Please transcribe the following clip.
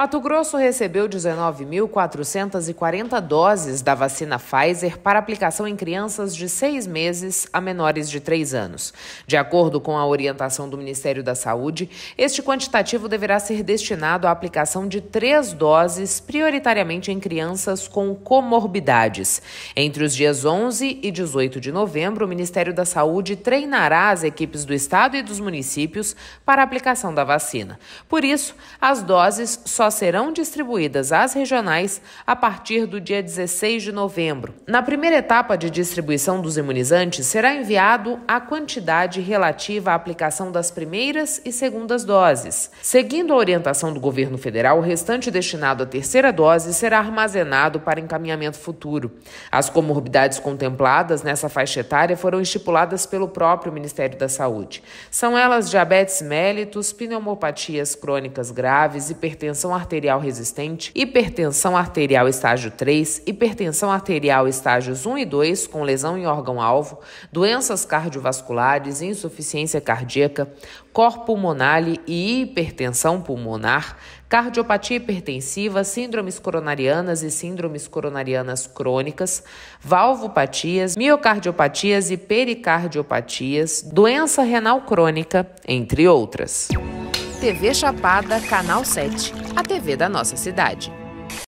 Mato Grosso recebeu 19.440 doses da vacina Pfizer para aplicação em crianças de seis meses a menores de três anos. De acordo com a orientação do Ministério da Saúde, este quantitativo deverá ser destinado à aplicação de três doses, prioritariamente em crianças com comorbidades. Entre os dias 11 e 18 de novembro, o Ministério da Saúde treinará as equipes do Estado e dos municípios para a aplicação da vacina. Por isso, as doses só serão distribuídas às regionais a partir do dia 16 de novembro. Na primeira etapa de distribuição dos imunizantes, será enviado a quantidade relativa à aplicação das primeiras e segundas doses. Seguindo a orientação do governo federal, o restante destinado à terceira dose será armazenado para encaminhamento futuro. As comorbidades contempladas nessa faixa etária foram estipuladas pelo próprio Ministério da Saúde. São elas diabetes mellitus, pneumopatias crônicas graves, hipertensão arterial arterial resistente, hipertensão arterial estágio 3, hipertensão arterial estágios 1 e 2 com lesão em órgão-alvo, doenças cardiovasculares, insuficiência cardíaca, cor pulmonar e hipertensão pulmonar, cardiopatia hipertensiva, síndromes coronarianas e síndromes coronarianas crônicas, valvopatias, miocardiopatias e pericardiopatias, doença renal crônica, entre outras. TV Chapada, Canal 7, a TV da nossa cidade.